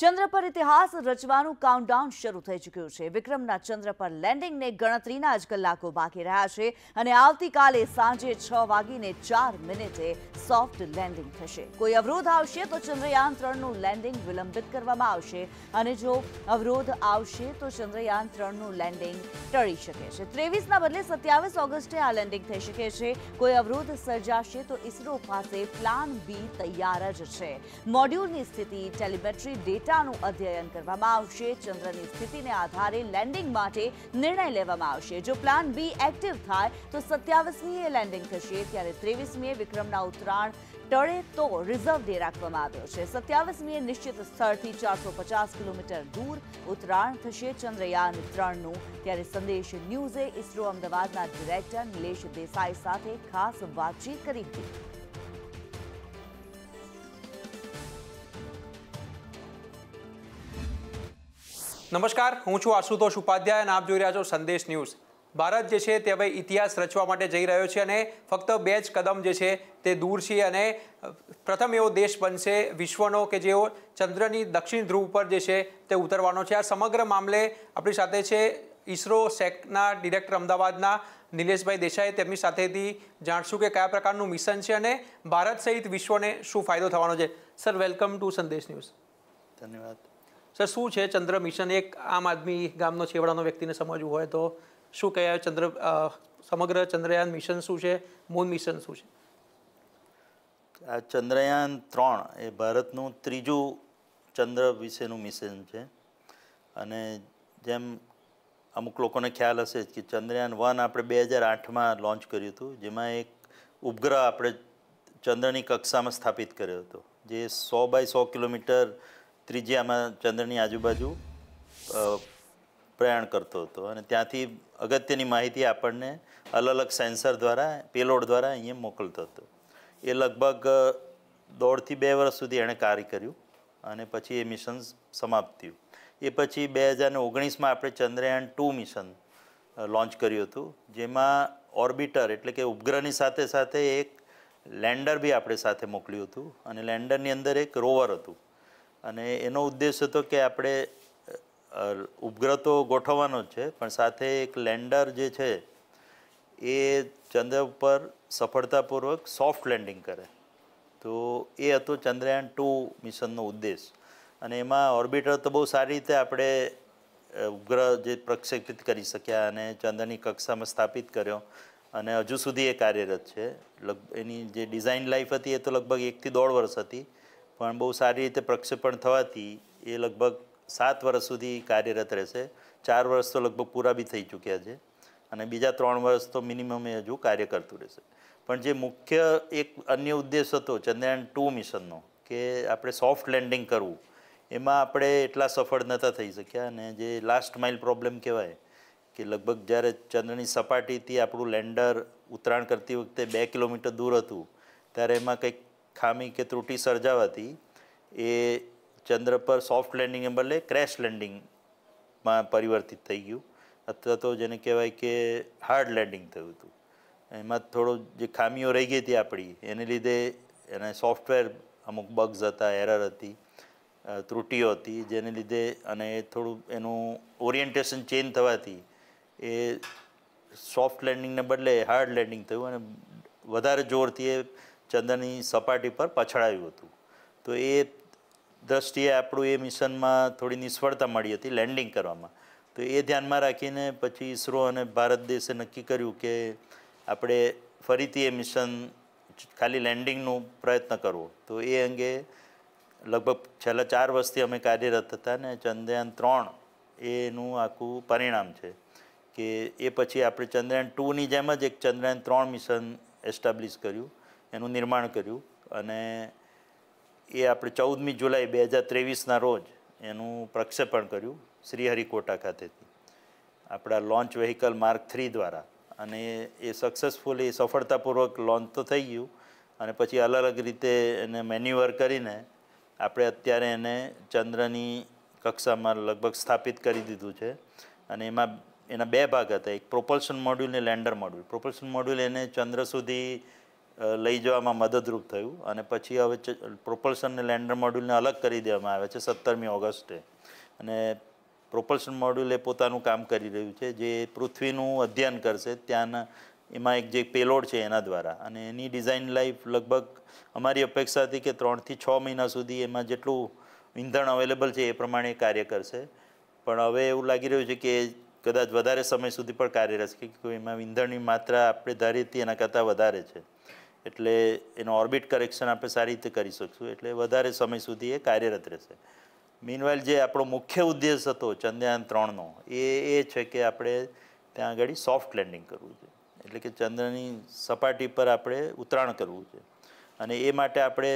ચંદ્ર પર ઇતિહાસ રચવાનું કાઉન્ટડાઉન શરૂ થઈ ચૂક્યું છે વિક્રમના ચંદ્ર પર લેન્ડિંગને ગણતરીના જ કલાકો બાકી રહ્યા છે અને આવતીકાલે સાંજે છ વાગીને ચાર મિનિટે સોફ્ટ લેન્ડિંગ થશે કોઈ અવરોધ આવશે તો ચંદ્રયાન ત્રણનું લેન્ડિંગ વિલંબિત કરવામાં આવશે અને જો અવરોધ આવશે તો ચંદ્રયાન ત્રણનું લેન્ડિંગ ટળી શકે છે ત્રેવીસના બદલે સત્યાવીસ ઓગસ્ટે આ લેન્ડિંગ થઈ શકે છે કોઈ અવરોધ સર્જાશે તો ઇસરો પાસે પ્લાન બી તૈયાર જ છે મોડ્યુલની સ્થિતિ ટેલિમેટ્રી ડેટા ડેટાનું અધ્યયન કરવામાં આવશે ચંદ્રની સ્થિતિને આધારે લેન્ડિંગ માટે નિર્ણય લેવામાં આવશે જો પ્લાન બી એક્ટિવ થાય તો સત્યાવીસમીએ લેન્ડિંગ થશે ત્યારે ત્રેવીસમીએ વિક્રમના ઉતરાણ ટળે તો રિઝર્વ ડે રાખવામાં આવ્યો છે સત્યાવીસમીએ નિશ્ચિત સ્થળથી ચારસો કિલોમીટર દૂર ઉત્તરાયણ થશે ચંદ્રયાન ત્રણનું ત્યારે સંદેશ ન્યૂઝે ઇસરો અમદાવાદના ડિરેક્ટર નિલેશ દેસાઈ સાથે ખાસ વાતચીત કરી હતી નમસ્કાર હું છું આશુતોષ ઉપાધ્યાય અને આપ જોઈ રહ્યા છો સંદેશ ન્યૂઝ ભારત જે છે તે હવે ઇતિહાસ રચવા માટે જઈ રહ્યો છે અને ફક્ત બે જ કદમ જે છે તે દૂર છે અને પ્રથમ એવો દેશ બનશે વિશ્વનો કે જેઓ ચંદ્રની દક્ષિણ ધ્રુવ પર જે છે તે ઉતરવાનો છે આ સમગ્ર મામલે આપણી સાથે છે ઇસરો સેકના ડિરેક્ટર અમદાવાદના નિલેશભાઈ દેસાઈ તેમની સાથેથી જાણશું કે કયા પ્રકારનું મિશન છે અને ભારત સહિત વિશ્વને શું ફાયદો થવાનો છે sir welcome to Sandesh news ધન્યવાદ સર શું છે ચંદ્ર મિશન એક આમ આદમી ગામનો છેવાડાનો વ્યક્તિને સમજવું હોય તો શું કહેવાય ચંદ્ર સમગ્ર ચંદ્રયાન મિશન શું છે મૂન મિશન શું છે આ ચંદ્રયાન ત્રણ એ ભારતનું ત્રીજું ચંદ્ર વિશેનું મિશન છે અને જેમ અમુક લોકોને ખ્યાલ હશે કે ચંદ્રયાન વન આપણે બે હજાર આઠમાં લોન્ચ કર્યું હતું જેમાં એક ઉપગ્રહ આપણે ચંદ્રની કક્ષામાં સ્થાપિત કર્યો હતો જે સો બાય સો કિલોમીટર ત્રિજ્યામાં ચંદ્રની આજુબાજુ પ્રયાણ કરતો હતો અને ત્યાંથી અગત્યની માહિતી આપણને અલગ અલગ સેન્સર દ્વારા પેલોડ દ્વારા અહીંયા મોકલતો હતો એ લગભગ દોઢથી બે વર્ષ સુધી એણે કાર્ય કર્યું અને પછી એ મિશન સમાપ્ત થયું એ પછી બે હજાર ઓગણીસમાં આપણે ચંદ્રયાન ટુ મિશન લોન્ચ કર્યું હતું જેમાં ઓર્બિટર એટલે કે ઉપગ્રહની સાથે સાથે એક લેન્ડર બી આપણે સાથે મોકલ્યું હતું અને લેન્ડરની અંદર એક રોવર હતું અને એનો ઉદ્દેશ હતો કે આપણે ઉપગ્રહ તો ગોઠવવાનો જ છે પણ સાથે એક લેન્ડર જે છે એ ચંદ્ર ઉપર સફળતાપૂર્વક સોફ્ટ લેન્ડિંગ કરે તો એ હતો ચંદ્રયાન ટુ મિશનનો ઉદ્દેશ અને એમાં ઓર્બિટર તો બહુ સારી રીતે આપણે ઉપગ્રહ જે પ્રક્ષેપિત કરી શક્યા અને ચંદ્રની કક્ષામાં સ્થાપિત કર્યો અને હજુ સુધી એ કાર્યરત છે લગ એની જે ડિઝાઇન લાઈફ હતી એ તો લગભગ એકથી દોઢ વર્ષ હતી પણ બહુ સારી રીતે પ્રક્ષેપણ થવાથી એ લગભગ સાત વર્ષ સુધી કાર્યરત રહેશે ચાર વર્ષ તો લગભગ પૂરા બી થઈ ચૂક્યા છે અને બીજા ત્રણ વર્ષ તો મિનિમમ એ હજુ કાર્ય કરતું રહેશે પણ જે મુખ્ય એક અન્ય ઉદ્દેશ હતો ચંદ્રયાન ટુ મિશનનો કે આપણે સોફ્ટ લેન્ડિંગ કરવું એમાં આપણે એટલા સફળ નહોતા થઈ શક્યા અને જે લાસ્ટ માઇલ પ્રોબ્લેમ કહેવાય કે લગભગ જ્યારે ચંદ્રની સપાટીથી આપણું લેન્ડર ઉતરાણ કરતી વખતે બે કિલોમીટર દૂર હતું ત્યારે એમાં કંઈક ખામી કે ત્રુટી સર્જાવાથી એ ચંદ્ર પર સોફ્ટ લેન્ડિંગને બદલે ક્રેશ લેન્ડિંગમાં પરિવર્તિત થઈ ગયું અથવા તો જેને કહેવાય કે હાર્ડ લેન્ડિંગ થયું હતું એમાં થોડો જે ખામીઓ રહી ગઈ હતી આપણી એને લીધે એને સોફ્ટવેર અમુક બગ્સ હતા એરર હતી ત્રુટીઓ હતી જેને લીધે અને થોડું એનું ઓરિએન્ટેશન ચેન્જ થવાથી એ સોફ્ટ લેન્ડિંગને બદલે હાર્ડ લેન્ડિંગ થયું અને વધારે જોરથી એ ચંદ્રની સપાટી પર પછડાયું હતું તો એ દ્રષ્ટિએ આપણું એ મિશનમાં થોડી નિષ્ફળતા મળી હતી લેન્ડિંગ કરવામાં તો એ ધ્યાનમાં રાખીને પછી ઈસરો અને ભારત દેશે નક્કી કર્યું કે આપણે ફરીથી એ મિશન ખાલી લેન્ડિંગનો પ્રયત્ન કરવો તો એ અંગે લગભગ છેલ્લા ચાર વર્ષથી અમે કાર્યરત હતા ને ચંદ્રયાન ત્રણ એનું આખું પરિણામ છે કે એ પછી આપણે ચંદ્રયાન ટુની જેમ જ એક ચંદ્રયાન ત્રણ મિશન એસ્ટાબ્લિશ કર્યું એનું નિર્માણ કર્યું અને એ આપણે ચૌદમી જુલાઈ બે હજાર ત્રેવીસના રોજ એનું પ્રક્ષેપણ કર્યું શ્રીહરિકોટા ખાતેથી આપણા લોન્ચ વેહિકલ માર્ક થ્રી દ્વારા અને એ સક્સેસફુલી સફળતાપૂર્વક લોન્ચ તો થઈ ગયું અને પછી અલગ અલગ રીતે એને મેન્યુઅર કરીને આપણે અત્યારે એને ચંદ્રની કક્ષામાં લગભગ સ્થાપિત કરી દીધું છે અને એમાં એના બે ભાગ હતા એક પ્રોપલ્શન મોડ્યુલ ને લેન્ડર મોડ્યુલ પ્રોપલ્શન મોડ્યુલ એને ચંદ્ર સુધી લઈ જવામાં મદદરૂપ થયું અને પછી હવે પ્રોપલ્શનને લેન્ડર મોડ્યુલને અલગ કરી દેવામાં આવે છે સત્તરમી ઓગસ્ટે અને પ્રોપલ્શન મોડ્યુલ એ પોતાનું કામ કરી રહ્યું છે જે પૃથ્વીનું અધ્યયન કરશે ત્યાંના એમાં એક જે પેલોડ છે એના દ્વારા અને એની ડિઝાઇન લાઈફ લગભગ અમારી અપેક્ષા હતી કે ત્રણથી છ મહિના સુધી એમાં જેટલું ઈંધણ અવેલેબલ છે એ પ્રમાણે કાર્ય કરશે પણ હવે એવું લાગી રહ્યું છે કે કદાચ વધારે સમય સુધી પણ કાર્ય રહેશે કે એમાં ઈંધણની માત્રા આપણે ધારી હતી એના કરતાં વધારે છે એટલે એનું ઓર્બિટ કરેક્શન આપણે સારી રીતે કરી શકશું એટલે વધારે સમય સુધી એ કાર્યરત રહેશે મીનવાઇલ જે આપણો મુખ્ય ઉદ્દેશ હતો ચંદ્રયાન ત્રણનો એ એ છે કે આપણે ત્યાં આગળ સોફ્ટ લેન્ડિંગ કરવું છે એટલે કે ચંદ્રની સપાટી પર આપણે ઉતરાણ કરવું છે અને એ માટે આપણે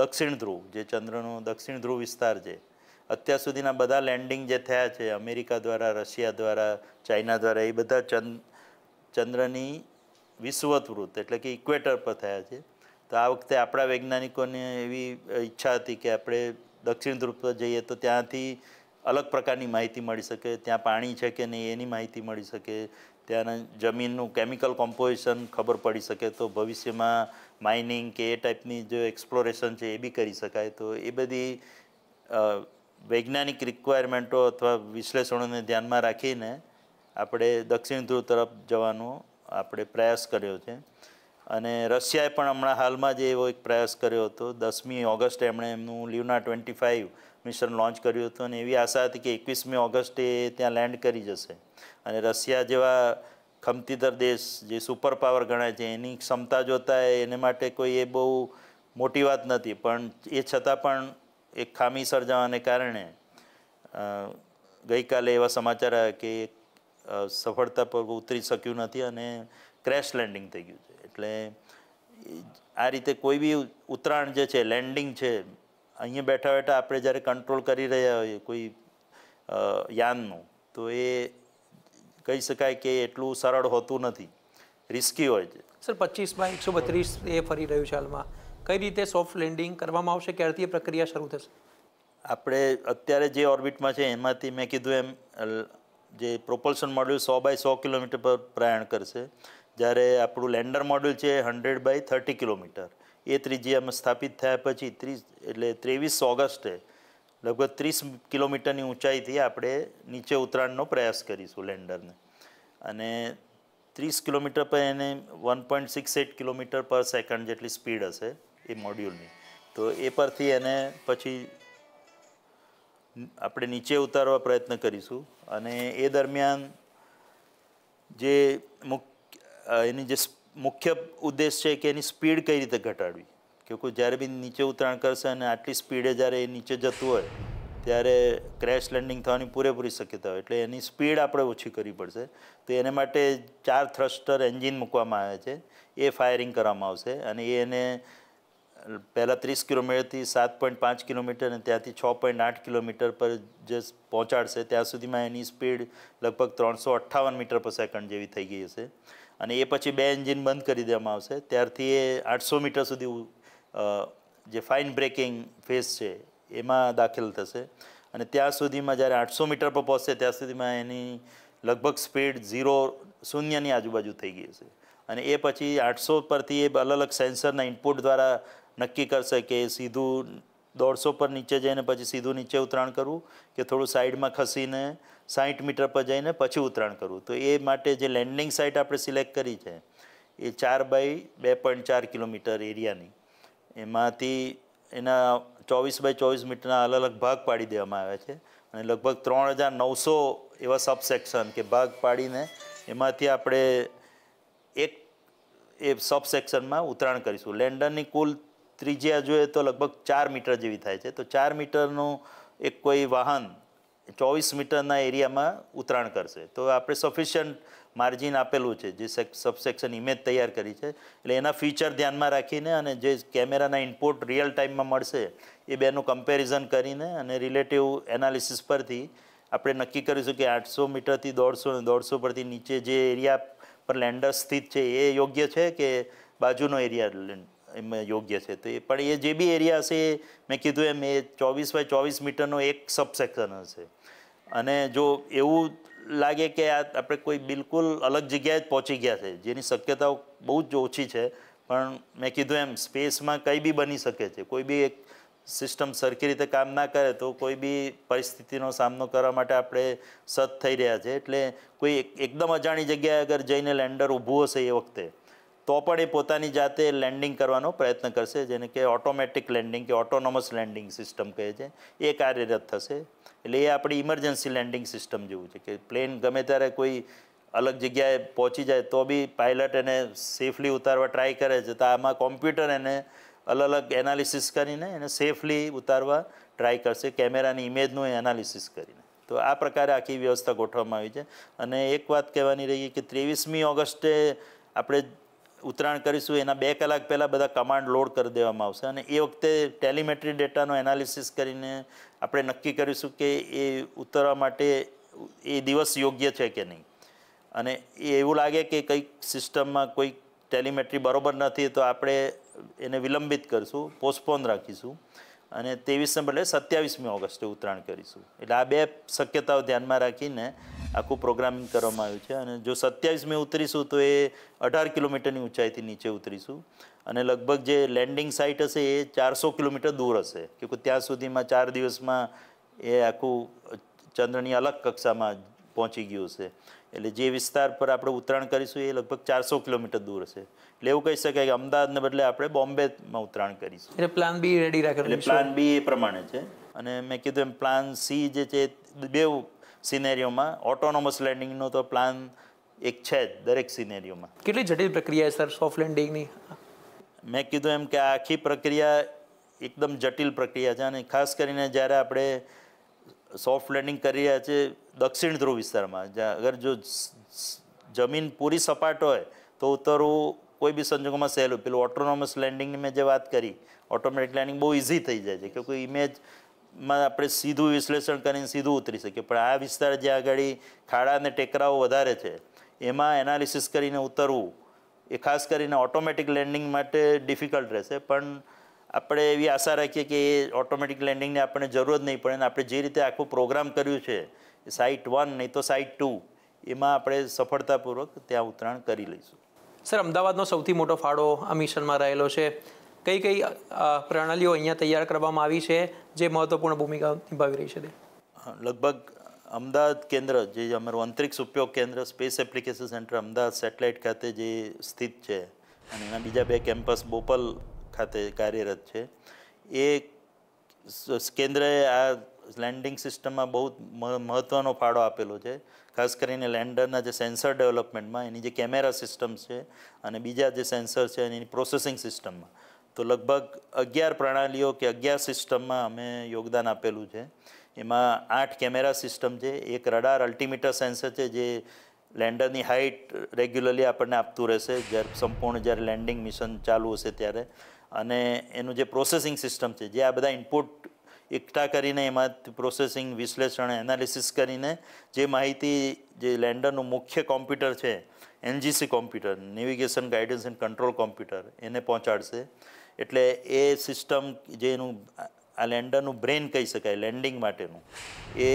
દક્ષિણ ધ્રુવ જે ચંદ્રનો દક્ષિણ ધ્રુવ વિસ્તાર છે અત્યાર સુધીના બધા લેન્ડિંગ જે થયા છે અમેરિકા દ્વારા રશિયા દ્વારા ચાઇના દ્વારા એ બધા ચંદ્રની વિશ્વત વૃત્ત એટલે કે ઇક્વેટર પર થયા છે તો આ વખતે આપણા વૈજ્ઞાનિકોને એવી ઈચ્છા હતી કે આપણે દક્ષિણ ધ્રુવ પર જઈએ તો ત્યાંથી અલગ પ્રકારની માહિતી મળી શકે ત્યાં પાણી છે કે નહીં એની માહિતી મળી શકે ત્યાંના જમીનનું કેમિકલ કોમ્પોઝિશન ખબર પડી શકે તો ભવિષ્યમાં માઇનિંગ કે એ ટાઈપની જે એક્સપ્લોરેશન છે એ બી કરી શકાય તો એ બધી વૈજ્ઞાનિક રિક્વાયરમેન્ટો અથવા વિશ્લેષણોને ધ્યાનમાં રાખીને આપણે દક્ષિણ ધ્રુવ તરફ જવાનું આપણે પ્રયાસ કર્યો છે અને રશિયાએ પણ હમણાં હાલમાં જ એવો એક પ્રયાસ કર્યો હતો દસમી ઓગસ્ટે એમણે એમનું લીવના ટ્વેન્ટી ફાઇવ મિશન લોન્ચ કર્યું હતું અને એવી આશા હતી કે એકવીસમી ઓગસ્ટે ત્યાં લેન્ડ કરી જશે અને રશિયા જેવા ખમતીદર દેશ જે સુપર પાવર ગણાય છે એની ક્ષમતા જોતા એને માટે કોઈ એ બહુ મોટી વાત નથી પણ એ છતાં પણ એક ખામી સર્જાવાને કારણે ગઈકાલે એવા સમાચાર આવ્યા કે સફળતા પર ઉતરી શક્યું નથી અને ક્રેશ લેન્ડિંગ થઈ ગયું છે એટલે આ રીતે કોઈ બી ઉત્તરાયણ જે છે લેન્ડિંગ છે અહીંયા બેઠા બેઠા આપણે જ્યારે કંટ્રોલ કરી રહ્યા હોઈએ કોઈ યાનનું તો એ કહી શકાય કે એટલું સરળ હોતું નથી રિસ્કી હોય છે સર પચીસમાં એકસો બત્રીસ એ ફરી રહ્યું છે હાલમાં કઈ રીતે સોફ્ટ લેન્ડિંગ કરવામાં આવશે ક્યારથી એ પ્રક્રિયા શરૂ થશે આપણે અત્યારે જે ઓર્બિટમાં છે એમાંથી મેં કીધું એમ જે પ્રોપલ્શન મોડ્યુલ સો બાય સો કિલોમીટર પર પ્રયાણ કરશે જ્યારે આપણું લેન્ડર મોડ્યુલ છે હંડ્રેડ બાય થર્ટી કિલોમીટર એ ત્રિજ્યામાં સ્થાપિત થયા પછી ત્રીસ એટલે ત્રેવીસ ઓગસ્ટે લગભગ ત્રીસ કિલોમીટરની ઊંચાઈથી આપણે નીચે ઉતરાણનો પ્રયાસ કરીશું લેન્ડરને અને ત્રીસ કિલોમીટર પર એને one point six eight kilometre પર સેકન્ડ જેટલી સ્પીડ હશે એ મોડ્યુલની તો એ પરથી એને પછી આપણે નીચે ઉતારવા પ્રયત્ન કરીશું અને એ દરમિયાન જે મુખ્ય એની જે મુખ્ય ઉદ્દેશ છે કે એની સ્પીડ કઈ રીતે ઘટાડવી કે જ્યારે બી નીચે ઉતરાણ કરશે અને આટલી સ્પીડે જ્યારે એ નીચે જતું હોય ત્યારે ક્રેશ લેન્ડિંગ થવાની પૂરેપૂરી શક્યતા હોય એટલે એની સ્પીડ આપણે ઓછી કરવી પડશે તો એને માટે ચાર થ્રસ્ટર એન્જિન મૂકવામાં આવે છે એ ફાયરિંગ કરવામાં આવશે અને એ એને પહેલાં ત્રીસ કિલોમીટરથી સાત પોઈન્ટ પાંચ કિલોમીટર અને ત્યાંથી છ પોઈન્ટ આઠ કિલોમીટર પર જે પહોંચાડશે ત્યાં સુધીમાં એની સ્પીડ લગભગ ત્રણસો અઠ્ઠાવન મીટર પર સેકન્ડ જેવી થઈ ગઈ હશે અને એ પછી બે એન્જિન બંધ કરી દેવામાં આવશે ત્યારથી એ આઠસો મીટર સુધી જે ફાઇન બ્રેકિંગ ફેસ છે એમાં દાખલ થશે અને ત્યાં સુધીમાં જ્યારે આઠસો મીટર પર પહોંચશે ત્યાં સુધીમાં એની લગભગ સ્પીડ ઝીરો શૂન્યની આજુબાજુ થઈ ગઈ હશે અને એ પછી આઠસો પરથી એ અલગ અલગ સેન્સરના ઇનપુટ દ્વારા નક્કી કરશે કે સીધું દોઢસો પર નીચે જઈને પછી સીધું નીચે ઉતરાણ કરવું કે થોડું સાઈડમાં ખસીને સાઠ મીટર પર જઈને પછી ઉતરાણ કરવું તો એ માટે જે લેન્ડિંગ સાઇટ આપણે સિલેક્ટ કરી છે એ ચાર બાય બે પોઈન્ટ ચાર કિલોમીટર એરિયાની એમાંથી એના ચોવીસ બાય ચોવીસ મીટરના અલગ અલગ ભાગ પાડી દેવામાં આવ્યા છે અને લગભગ ત્રણ હજાર નવસો એવા સબસેક્શન કે ભાગ પાડીને એમાંથી આપણે એક એ સબસેક્શનમાં ઉતરાણ કરીશું લેન્ડરની કુલ ત્રિજ્યા જોઈએ તો લગભગ ચાર મીટર જેવી થાય છે તો ચાર મીટરનું એક કોઈ વાહન ચોવીસ મીટરના એરિયામાં ઉતરાણ કરશે તો આપણે સફિશિયન્ટ માર્જિન આપેલું છે જે સબસેક્શન ઇમેજ તૈયાર કરી છે એટલે એના ફીચર ધ્યાનમાં રાખીને અને જે કેમેરાના ઇનપુટ રિયલ ટાઈમમાં મળશે એ બેનું કમ્પેરિઝન કરીને અને રિલેટિવ એનાલિસિસ પરથી આપણે નક્કી કરીશું કે આઠસો મીટરથી દોઢસો દોઢસો પરથી નીચે જે એરિયા પર લેન્ડર સ્થિત છે એ યોગ્ય છે કે બાજુનો એરિયા એમાં યોગ્ય છે તો એ પણ એ જે બી એરિયા હશે એ મેં કીધું એમ એ ચોવીસ બાય ચોવીસ મીટરનો એક સબસેક્શન હશે અને જો એવું લાગે કે આ આપણે કોઈ બિલકુલ અલગ જગ્યાએ જ પહોંચી ગયા છે જેની શક્યતાઓ બહુ જ ઓછી છે પણ મેં કીધું એમ સ્પેસમાં કંઈ બી બની શકે છે કોઈ બી એક સિસ્ટમ સરખી રીતે કામ ના કરે તો કોઈ બી પરિસ્થિતિનો સામનો કરવા માટે આપણે સજ્જ થઈ રહ્યા છે એટલે કોઈ એકદમ અજાણી જગ્યાએ અગર જઈને લેન્ડર ઊભું હશે એ વખતે તો પણ એ પોતાની જાતે લેન્ડિંગ કરવાનો પ્રયત્ન કરશે જેને કે ઓટોમેટિક લેન્ડિંગ કે ઓટોનોમસ લેન્ડિંગ સિસ્ટમ કહે છે એ કાર્યરત થશે એટલે એ આપણી ઇમરજન્સી લેન્ડિંગ સિસ્ટમ જેવું છે કે પ્લેન ગમે ત્યારે કોઈ અલગ જગ્યાએ પહોંચી જાય તો બી પાયલટ એને સેફલી ઉતારવા ટ્રાય કરે છે તો આમાં કોમ્પ્યુટર એને અલગ અલગ એનાલિસિસ કરીને એને સેફલી ઉતારવા ટ્રાય કરશે કેમેરાની ઇમેજનું એનાલિસિસ કરીને તો આ પ્રકારે આખી વ્યવસ્થા ગોઠવવામાં આવી છે અને એક વાત કહેવાની રહી કે ત્રેવીસમી ઓગસ્ટે આપણે ઉતરાણ કરીશું એના બે કલાક પહેલાં બધા કમાન્ડ લોડ કરી દેવામાં આવશે અને એ વખતે ટેલિમેટ્રી ડેટાનો એનાલિસિસ કરીને આપણે નક્કી કરીશું કે એ ઉતરવા માટે એ દિવસ યોગ્ય છે કે નહીં અને એ એવું લાગે કે કંઈક સિસ્ટમમાં કોઈ ટેલિમેટ્રી બરાબર નથી તો આપણે એને વિલંબિત કરીશું પોસ્ટપોન રાખીશું અને ત્રેવીસ નંબર એટલે સત્યાવીસમી ઓગસ્ટે ઉત્તરાયણ કરીશું એટલે આ બે શક્યતાઓ ધ્યાનમાં રાખીને આખું પ્રોગ્રામિંગ કરવામાં આવ્યું છે અને જો સત્યાવીસમી ઉતરીશું તો એ અઢાર કિલોમીટરની ઊંચાઈથી નીચે ઉતરીશું અને લગભગ જે લેન્ડિંગ સાઇટ હશે એ ચારસો કિલોમીટર દૂર હશે કે ત્યાં સુધીમાં ચાર દિવસમાં એ આખું ચંદ્રની અલગ કક્ષામાં પહોંચી ગયું હશે એટલે જે વિસ્તાર પર આપણે ઉતરાણ કરીશું એ લગભગ ચારસો કિલોમીટર દૂર હશે એટલે એવું કહી શકાય કે અમદાવાદને બદલે આપણે બોમ્બેમાં ઉતરાણ કરીશું એટલે પ્લાન બી રેડી રાખે એટલે પ્લાન બી એ પ્રમાણે છે અને મેં કીધું એમ પ્લાન સી જે છે બે સિનેરીઓમાં ઓટોનોમસ લેન્ડિંગનો તો પ્લાન એક છે જ દરેક સિનેરીઓમાં કેટલી જટિલ પ્રક્રિયા છે સર સોફ્ટ લેન્ડિંગની મેં કીધું એમ કે આ આખી પ્રક્રિયા એકદમ જટિલ પ્રક્રિયા છે અને ખાસ કરીને જ્યારે આપણે સોફ્ટ લેન્ડિંગ કરી રહ્યા છે દક્ષિણ ધ્રુવ વિસ્તારમાં જ્યાં અગર જો જમીન પૂરી સપાટ હોય તો ઉતરવું કોઈ બી સંજોગોમાં સહેલું પેલું ઓટોનોમસ લેન્ડિંગની મેં જે વાત કરી ઓટોમેટિક લેન્ડિંગ બહુ ઇઝી થઈ જાય છે કે કોઈ ઇમેજમાં આપણે સીધું વિશ્લેષણ કરીને સીધું ઉતરી શકીએ પણ આ વિસ્તાર જે આગળ ખાડા અને ટેકરાઓ વધારે છે એમાં એનાલિસિસ કરીને ઉતરવું એ ખાસ કરીને ઓટોમેટિક લેન્ડિંગ માટે ડિફિકલ્ટ રહેશે પણ આપણે એવી આશા રાખીએ કે એ ઓટોમેટિક લેન્ડિંગની આપણને જરૂર જ નહીં પડે અને આપણે જે રીતે આખું પ્રોગ્રામ કર્યું છે સાઇટ વન નહીં તો સાઇટ ટુ એમાં આપણે સફળતાપૂર્વક ત્યાં ઉતરાણ કરી લઈશું સર અમદાવાદનો સૌથી મોટો ફાળો આ મિશનમાં રહેલો છે કઈ કઈ પ્રણાલીઓ અહીંયા તૈયાર કરવામાં આવી છે જે મહત્વપૂર્ણ ભૂમિકા નિભાવી રહી છે લગભગ અમદાવાદ કેન્દ્ર જે અમારું અંતરિક્ષ ઉપયોગ કેન્દ્ર space application centre Ahmedabad satellite ખાતે જે સ્થિત છે અને એના બીજા બે કેમ્પસ બોપલ ખાતે કાર્યરત છે એ કેન્દ્રએ આ લેન્ડિંગ સિસ્ટમમાં બહુ મહત્ત્વનો ફાળો આપેલો છે ખાસ કરીને લેન્ડરના જે સેન્સર ડેવલપમેન્ટમાં એની જે કેમેરા સિસ્ટમ છે અને બીજા જે સેન્સર છે એની પ્રોસેસિંગ સિસ્ટમમાં તો લગભગ અગિયાર પ્રણાલીઓ કે અગિયાર સિસ્ટમમાં અમે યોગદાન આપેલું છે એમાં આઠ કેમેરા સિસ્ટમ છે એક રડાર અલ્ટિમીટર સેન્સર છે જે લેન્ડરની હાઇટ રેગ્યુલરલી આપણને આપતું રહેશે જ્યારે સંપૂર્ણ જ્યારે લેન્ડિંગ મિશન ચાલુ હશે ત્યારે અને એનું જે પ્રોસેસિંગ સિસ્ટમ છે જે આ બધા ઇનપુટ એકઠા કરીને એમાં પ્રોસેસિંગ વિશ્લેષણ એનાલિસિસ કરીને જે માહિતી જે લેન્ડરનું મુખ્ય કોમ્પ્યુટર છે NGC computer navigation guidance and control computer એને પહોંચાડશે એટલે એ સિસ્ટમ જે એનું આ લેન્ડરનું બ્રેન કહી શકાય લેન્ડિંગ માટેનું એ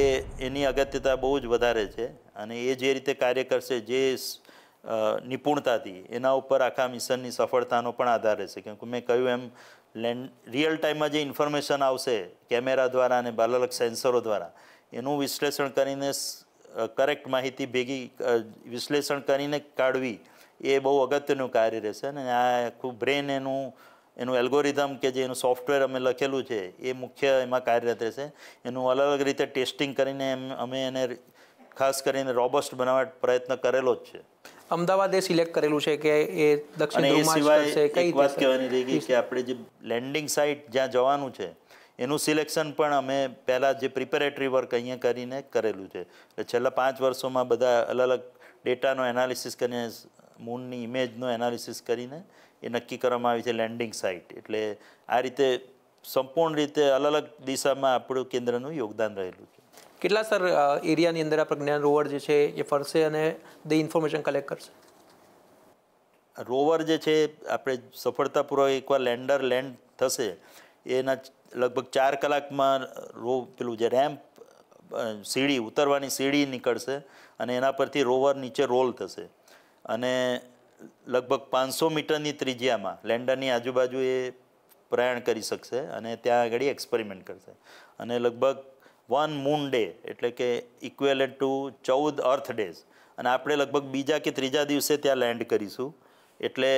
એની અગત્યતા બહુ જ વધારે છે અને એ જે રીતે કાર્ય કરશે જે નિપુણતાથી એના ઉપર આખા મિશનની સફળતાનો પણ આધાર રહેશે કેમ કે મેં કહ્યું એમ લેન્ડ રિયલ ટાઈમમાં જે ઇન્ફોર્મેશન આવશે કેમેરા દ્વારા અને બાલાલક સેન્સરો દ્વારા એનું વિશ્લેષણ કરીને કરેક્ટ માહિતી ભેગી વિશ્લેષણ કરીને કાઢવી એ બહુ અગત્યનું કાર્ય રહેશે અને આ આખું બ્રેન એનું એનું એલ્ગોરિધમ કે જે એનું સોફ્ટવેર અમે લખેલું છે એ મુખ્ય એમાં કાર્યરત રહેશે એનું અલગ અલગ રીતે ટેસ્ટિંગ કરીને એમ અમે એને ખાસ કરીને રોબસ્ટ બનાવવા પ્રયત્ન કરેલો જ છે અમદાવાદે સિલેક્ટ કરેલું છે કે એ દક્ષિણ એ સિવાય એક વાત કહેવાની રહી ગઈ કે આપણે જે લેન્ડિંગ સાઇટ જ્યાં જવાનું છે એનું સિલેક્શન પણ અમે પહેલાં જે પ્રિપેરેટરી વર્ક અહીંયા કરીને કરેલું છે એટલે છેલ્લા પાંચ વર્ષોમાં બધા અલગ અલગ ડેટાનો એનાલિસિસ કરીને મૂનની ઇમેજનો એનાલિસિસ કરીને એ નક્કી કરવામાં આવી છે લેન્ડિંગ સાઇટ એટલે આ રીતે સંપૂર્ણ રીતે અલગ અલગ દિશામાં આપણું કેન્દ્રનું યોગદાન રહેલું છે કેટલા સર એરિયાની અંદર આ પ્રજ્ઞાન રોવર જે છે એ ફરશે અને ધ ઇન્ફોર્મેશન કલેક્ટ કરશે રોવર જે છે આપણે સફળતાપૂર્વક એકવાર લેન્ડર લેન્ડ થશે એના લગભગ ચાર કલાકમાં રો પેલું જે રેમ્પ સીડી ઉતરવાની સીડી નીકળશે અને એના પરથી રોવર નીચે રોલ થશે અને લગભગ પાંચસો મીટરની ત્રિજ્યામાં લેન્ડરની આજુબાજુ એ પ્રયાણ કરી શકશે અને ત્યાં આગળ એક્સપેરિમેન્ટ કરશે અને લગભગ વન મૂન ડે એટલે કે ઇક્વેલેટ ટુ ચૌદ અર્થ ડેઝ અને આપણે લગભગ બીજા કે ત્રીજા દિવસે ત્યાં લેન્ડ કરીશું એટલે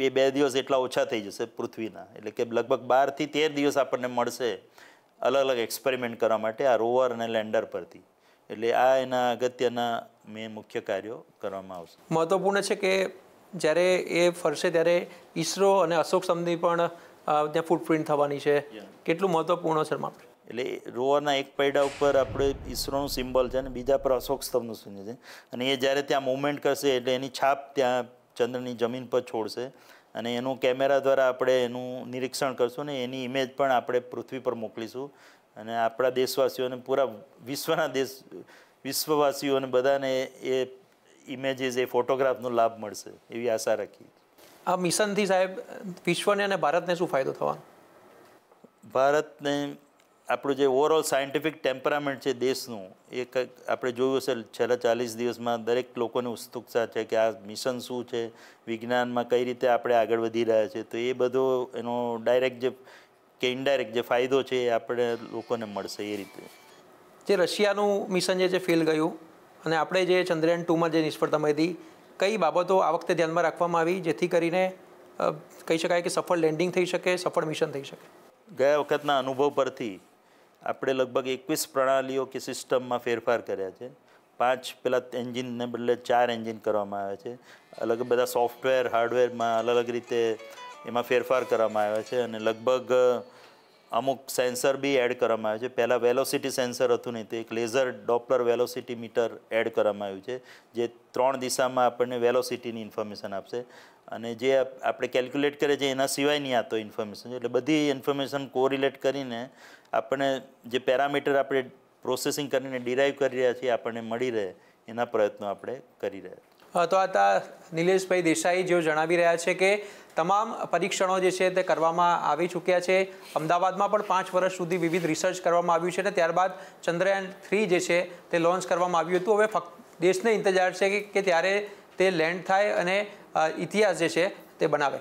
બે બે દિવસ એટલા ઓછા થઈ જશે પૃથ્વીના એટલે કે લગભગ બારથી તેર દિવસ આપણને મળશે અલગ અલગ એક્સપેરિમેન્ટ કરવા માટે આ રોવર અને લેન્ડર પરથી એટલે આ એના અગત્યના મેં મુખ્ય કાર્યો કરવામાં આવશે મહત્વપૂર્ણ છે કે જ્યારે એ ફરશે ત્યારે ઈસરો અને અશોક સમની પણ ત્યાં ફૂટપ્રિન્ટ થવાની છે કેટલું મહત્વપૂર્ણ છે આપણે એટલે રોવાના એક પૈડા ઉપર આપણે ઈસરોનું સિમ્બોલ છે અને બીજા પર અશોક સ્તંભનું શૂન્ય છે અને એ જ્યારે ત્યાં મૂવમેન્ટ કરશે એટલે એની છાપ ત્યાં ચંદ્રની જમીન પર છોડશે અને એનું કેમેરા દ્વારા આપણે એનું નિરીક્ષણ કરશું અને એની ઇમેજ પણ આપણે પૃથ્વી પર મોકલીશું અને આપણા દેશવાસીઓને પૂરા વિશ્વના દેશ વિશ્વવાસીઓને બધાને એ ઇમેજીસ એ ફોટોગ્રાફનો લાભ મળશે એવી આશા રાખી આ મિશનથી સાહેબ વિશ્વને અને ભારતને શું ફાયદો થવાનો ભારતને આપણું જે ઓવરઓલ સાયન્ટિફિક ટેમ્પરામેન્ટ છે દેશનું એ કંઈક આપણે જોયું છે છેલ્લા ચાલીસ દિવસમાં દરેક લોકોની ઉત્સુકતા છે કે આ મિશન શું છે વિજ્ઞાનમાં કઈ રીતે આપણે આગળ વધી રહ્યા છે તો એ બધો એનો ડાયરેક્ટ જે કે ઇનડાયરેક્ટ જે ફાયદો છે એ આપણે લોકોને મળશે એ રીતે જે રશિયાનું મિશન જે છે ફેલ ગયું અને આપણે જે ચંદ્રયાન ટુમાં જે નિષ્ફળતા મળી કઈ બાબતો આ વખતે ધ્યાનમાં રાખવામાં આવી જેથી કરીને કહી શકાય કે સફળ લેન્ડિંગ થઈ શકે સફળ મિશન થઈ શકે ગયા વખતના અનુભવ પરથી આપણે લગભગ એકવીસ પ્રણાલીઓ કે સિસ્ટમમાં ફેરફાર કર્યા છે પાંચ પહેલાં એન્જિનને બદલે ચાર એન્જિન કરવામાં આવ્યા છે અલગ બધા સોફ્ટવેર હાર્ડવેરમાં અલગ અલગ રીતે એમાં ફેરફાર કરવામાં આવ્યા છે અને લગભગ અમુક સેન્સર બી એડ કરવામાં આવ્યું છે પહેલાં વેલોસિટી સેન્સર હતું નહીં તો એક laser Doppler velocity meter add કરવામાં આવ્યું છે જે ત્રણ દિશામાં આપણને વેલોસિટીની ઇન્ફોર્મેશન આપશે અને જે આપણે કેલ્ક્યુલેટ કરીએ છીએ એના સિવાયની આ તો ઇન્ફોર્મેશન છે એટલે બધી ઇન્ફોર્મેશન કોરિલેટ કરીને આપણે જે પેરામીટર આપણે પ્રોસેસિંગ કરીને ડિરાઈવ કરી રહ્યા છીએ આપણને મળી રહે એના પ્રયત્નો આપણે કરી રહ્યા તો આ નિલેશભાઈ દેસાઈ જેઓ જણાવી રહ્યા છે કે તમામ પરીક્ષણો જે છે તે કરવામાં આવી ચૂક્યા છે અમદાવાદમાં પણ પાંચ વર્ષ સુધી વિવિધ રિસર્ચ કરવામાં આવ્યું છે અને ત્યારબાદ ચંદ્રયાન થ્રી જે છે તે લોન્ચ કરવામાં આવ્યું હતું હવે ફક્ત દેશને ઇંતજાર છે કે ત્યારે તે લેન્ડ થાય અને ઇતિહાસ જે છે તે બનાવે